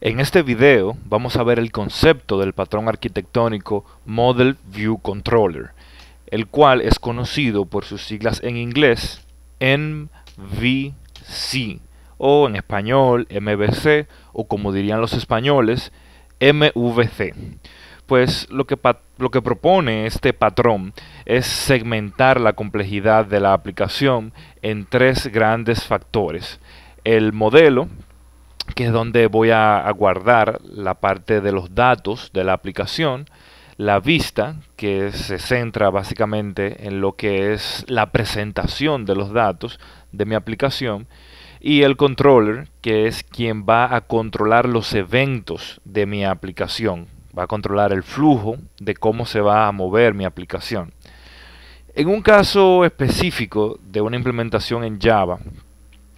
En este video vamos a ver el concepto del patrón arquitectónico Model View Controller, el cual es conocido por sus siglas en inglés MVC o en español MVC o como dirían los españoles MVC. Pues lo que, lo que propone este patrón es segmentar la complejidad de la aplicación en tres grandes factores. El modelo, que es donde voy a guardar la parte de los datos de la aplicación, la vista, que se centra básicamente en lo que es la presentación de los datos de mi aplicación, y el controller, que es quien va a controlar los eventos de mi aplicación, va a controlar el flujo de cómo se va a mover mi aplicación. En un caso específico de una implementación en Java,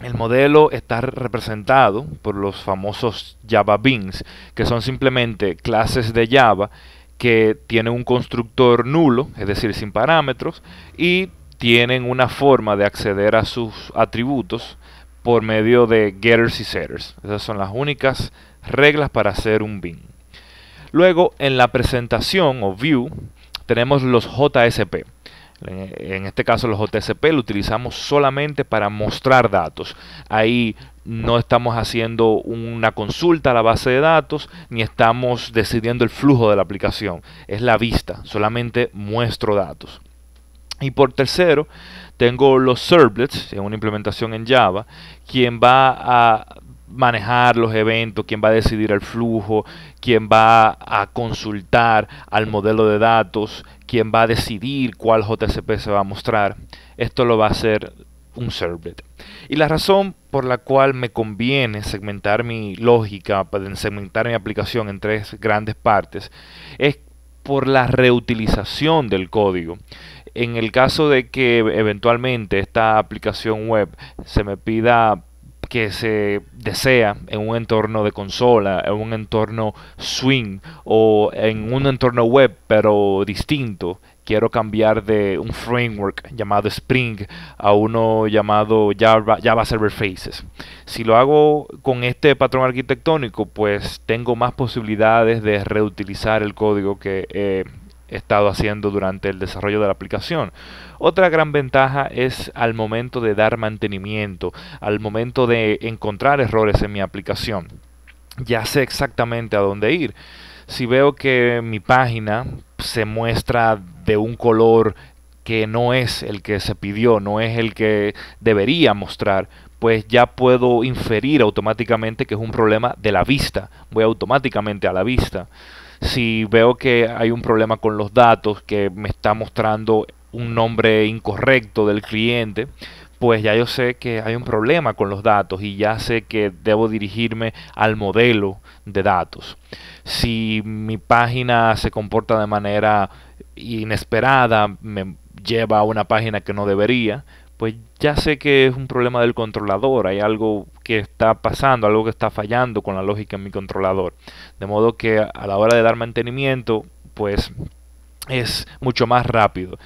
el modelo está representado por los famosos Java Beans, que son simplemente clases de Java que tienen un constructor nulo, es decir, sin parámetros, y tienen una forma de acceder a sus atributos por medio de getters y setters. Esas son las únicas reglas para hacer un bin. Luego, en la presentación o view, tenemos los JSP en este caso los OTCP lo utilizamos solamente para mostrar datos. Ahí no estamos haciendo una consulta a la base de datos ni estamos decidiendo el flujo de la aplicación. Es la vista, solamente muestro datos. Y por tercero, tengo los servlets, una implementación en Java, quien va a manejar los eventos, quién va a decidir el flujo, quién va a consultar al modelo de datos, quién va a decidir cuál JCP se va a mostrar. Esto lo va a hacer un servlet. Y la razón por la cual me conviene segmentar mi lógica, segmentar mi aplicación en tres grandes partes, es por la reutilización del código. En el caso de que eventualmente esta aplicación web se me pida que se desea en un entorno de consola, en un entorno swing o en un entorno web, pero distinto. Quiero cambiar de un framework llamado Spring a uno llamado Java, Java Server Faces. Si lo hago con este patrón arquitectónico, pues tengo más posibilidades de reutilizar el código que eh, estado haciendo durante el desarrollo de la aplicación. Otra gran ventaja es al momento de dar mantenimiento, al momento de encontrar errores en mi aplicación. Ya sé exactamente a dónde ir. Si veo que mi página se muestra de un color que no es el que se pidió, no es el que debería mostrar, pues ya puedo inferir automáticamente que es un problema de la vista. Voy automáticamente a la vista si veo que hay un problema con los datos, que me está mostrando un nombre incorrecto del cliente, pues ya yo sé que hay un problema con los datos y ya sé que debo dirigirme al modelo de datos. Si mi página se comporta de manera inesperada, me lleva a una página que no debería, pues ya sé que es un problema del controlador, hay algo que está pasando, algo que está fallando con la lógica en mi controlador. De modo que a la hora de dar mantenimiento, pues es mucho más rápido.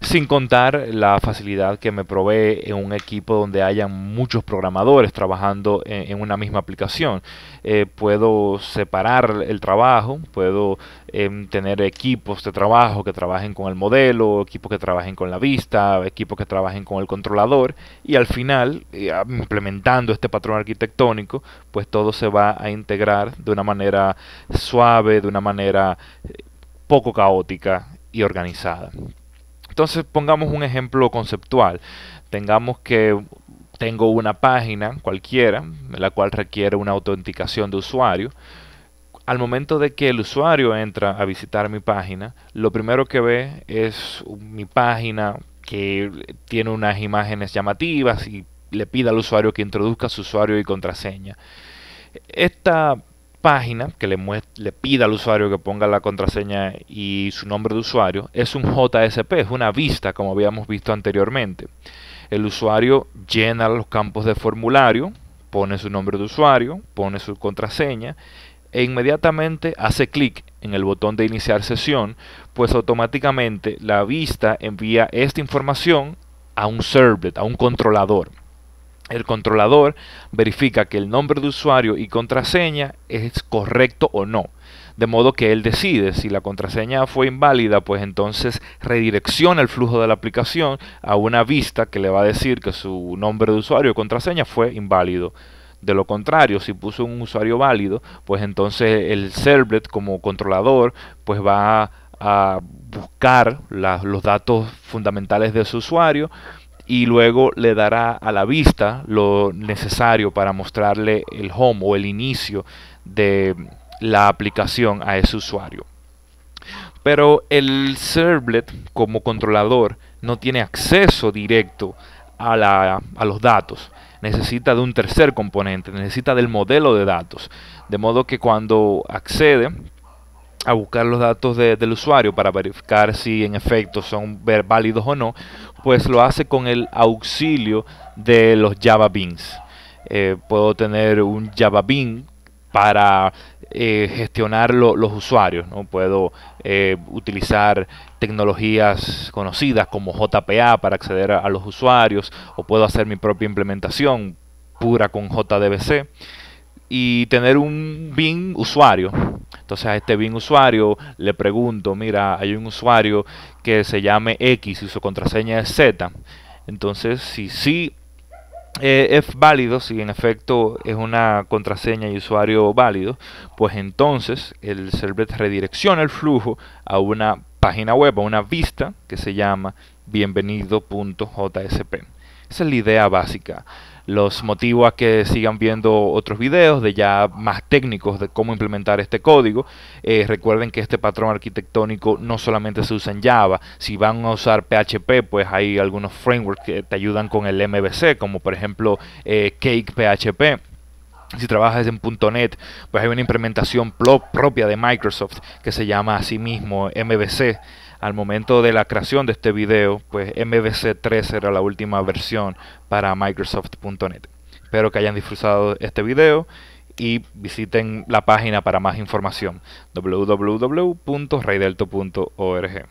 Sin contar la facilidad que me provee en un equipo donde hayan muchos programadores trabajando en, una misma aplicación. Eh, puedo separar el trabajo, puedo em, tener equipos de trabajo que trabajen con el modelo, equipos que trabajen con la vista, equipos que trabajen con el controlador y al final, eh, implementando este patrón arquitectónico, pues todo se va a integrar de una manera suave, de una manera eh, poco caótica y organizada. Entonces pongamos un ejemplo conceptual. Tengamos que tengo una página cualquiera, la cual requiere una autenticación de usuario. Al momento de que el usuario entra a visitar mi página, lo primero que ve es mi página que tiene unas imágenes llamativas y le pide al usuario que introduzca su usuario y contraseña. Esta página que le, le pida al usuario que ponga la contraseña y su nombre de usuario es un JSP, es una vista como habíamos visto anteriormente. El usuario llena los campos de formulario, pone su nombre de usuario, pone su contraseña e inmediatamente hace clic en el botón de iniciar sesión, pues automáticamente la vista envía esta información a un servlet, a un controlador el controlador verifica que el nombre de usuario y contraseña es correcto o no. De modo que él decide si la contraseña fue inválida, pues entonces redirecciona el flujo de la aplicación a una vista que le va a decir que su nombre de usuario y contraseña fue inválido. De lo contrario, si puso un usuario válido, pues entonces el servlet como controlador pues va a buscar los datos fundamentales de su usuario y luego le dará a la vista lo necesario para mostrarle el home o el inicio de la aplicación a ese usuario. Pero el servlet como controlador no tiene acceso directo a, los datos necesita de un tercer componente, necesita del modelo de datos. De modo que cuando accede, a buscar los datos del usuario para verificar si en efecto son válidos o no, pues lo hace con el auxilio de los Java Bins. Eh, puedo tener un Java Bin para eh, gestionar los usuarios. ¿no? Puedo eh, utilizar tecnologías conocidas como JPA para acceder a, los usuarios o puedo hacer mi propia implementación pura con JDBC y tener un bin usuario entonces a este bien usuario le pregunto, mira, hay un usuario que se llame X y su contraseña es Z. Entonces, si sí eh, es válido, si en efecto es una contraseña y usuario válido, pues entonces el servlet redirecciona el flujo a una página web, a una vista que se llama bienvenido.jsp. Esa es la idea básica los motivos a que sigan viendo otros videos de ya más técnicos de cómo implementar este código. Eh, recuerden que este patrón arquitectónico no solamente se usa en Java, si van a usar PHP, pues hay algunos frameworks que te ayudan con el MVC, como por ejemplo eh, CakePHP. Si trabajas en .NET, pues hay una implementación propia de Microsoft que se llama a sí mismo MVC. Al momento de la creación de este video, pues MVC3 era la última versión para Microsoft.net. Espero que hayan disfrutado este video y visiten la página para más información www.raidelto.org.